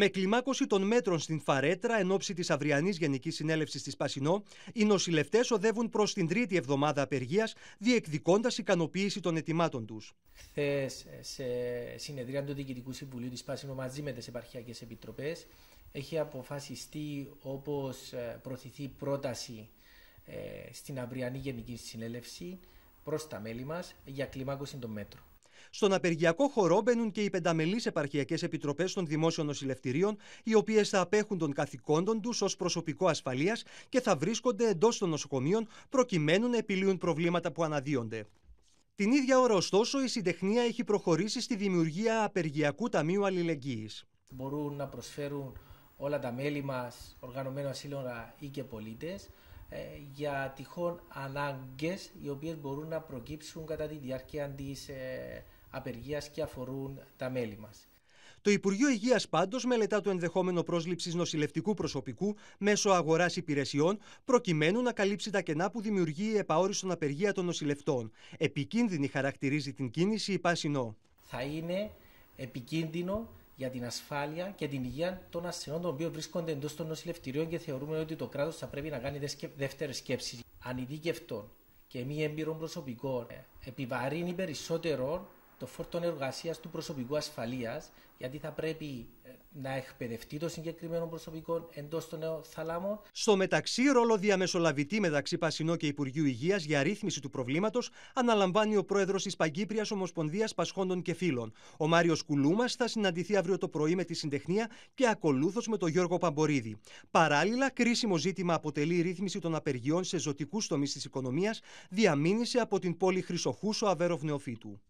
Με κλιμάκωση των μέτρων στην Φαρέτρα εν ώψη της αυριανής Γενικής Συνέλευσης της Πασινό, οι νοσηλευτές οδεύουν προς την τρίτη εβδομάδα απεργίας, διεκδικώντας ικανοποίηση των ετοιμάτων τους. Χθες, σε συνεδρία του Διοικητικού Συμβουλίου της Πασινό μαζί με τις επαρχιακές επιτροπές, έχει αποφασιστεί όπως ε, προωθηθεί πρόταση ε, στην αυριανή Γενική Συνέλευση προς τα μέλη μας για κλιμάκωση των μέτρων. Στον απεργιακό χορό μπαίνουν και οι πενταμελείς επαρχιακές επιτροπές των δημόσιων νοσηλευτηρίων, οι οποίες θα απέχουν των καθηκόντων τους ως προσωπικό ασφαλείας και θα βρίσκονται εντός των νοσοκομείων προκειμένου να επιλύουν προβλήματα που αναδύονται. Την ίδια ώρα, ωστόσο, η συντεχνία έχει προχωρήσει στη δημιουργία απεργιακού ταμείου αλληλεγγύης. Μπορούν να προσφέρουν όλα τα μέλη μας, οργανωμένο ασύλωνα ή και πολίτες, ε, για τυχόν ανάγκες οι οποίες μπορούν να προκύψουν κατά τη διάρκεια της ε, απεργίας και αφορούν τα μέλη μας. Το Υπουργείο Υγείας πάντως μελετά το ενδεχόμενο πρόσληψης νοσηλευτικού προσωπικού μέσω αγοράς υπηρεσιών, προκειμένου να καλύψει τα κενά που δημιουργεί η επαόριστον απεργία των νοσηλευτών. Επικίνδυνη χαρακτηρίζει την κίνηση η Πάσινό. Θα είναι επικίνδυνο για την ασφάλεια και την υγεία των ασθενών των οποίων βρίσκονται εντός των νοσηλευτηρίων και θεωρούμε ότι το κράτος θα πρέπει να κάνει δεύτερες σκέψεις. Ανειδίκευτον και μη έμπειρων προσωπικών επιβαρύνει περισσότερο το φόρτο εργασίας του προσωπικού ασφαλείας, γιατί θα πρέπει ε, να εκπαιδευτεί το συγκεκριμένο προσωπικό εντός των νέων θαλάμων. Στο μεταξύ, ρόλο διαμεσολαβητή μεταξύ Πασινό και Υπουργείου Υγείας για ρύθμιση του προβλήματος αναλαμβάνει ο πρόεδρος της Παγκύπριας Ομοσπονδίας Πασχόντων και Φίλων. Ο Μάριος Κουλούμας θα συναντηθεί αύριο το πρωί με τη συντεχνία και ακολούθως με τον Γιώργο Παμπορίδη. Παράλληλα, κρίσιμο ζήτημα αποτελεί η ρύθμιση των απεργιών σε ζωτικούς τομείς της οικονομίας, διαμήνυσε από την πόλη Χρυσοχούσο Αβέροφ Νεοφύτου.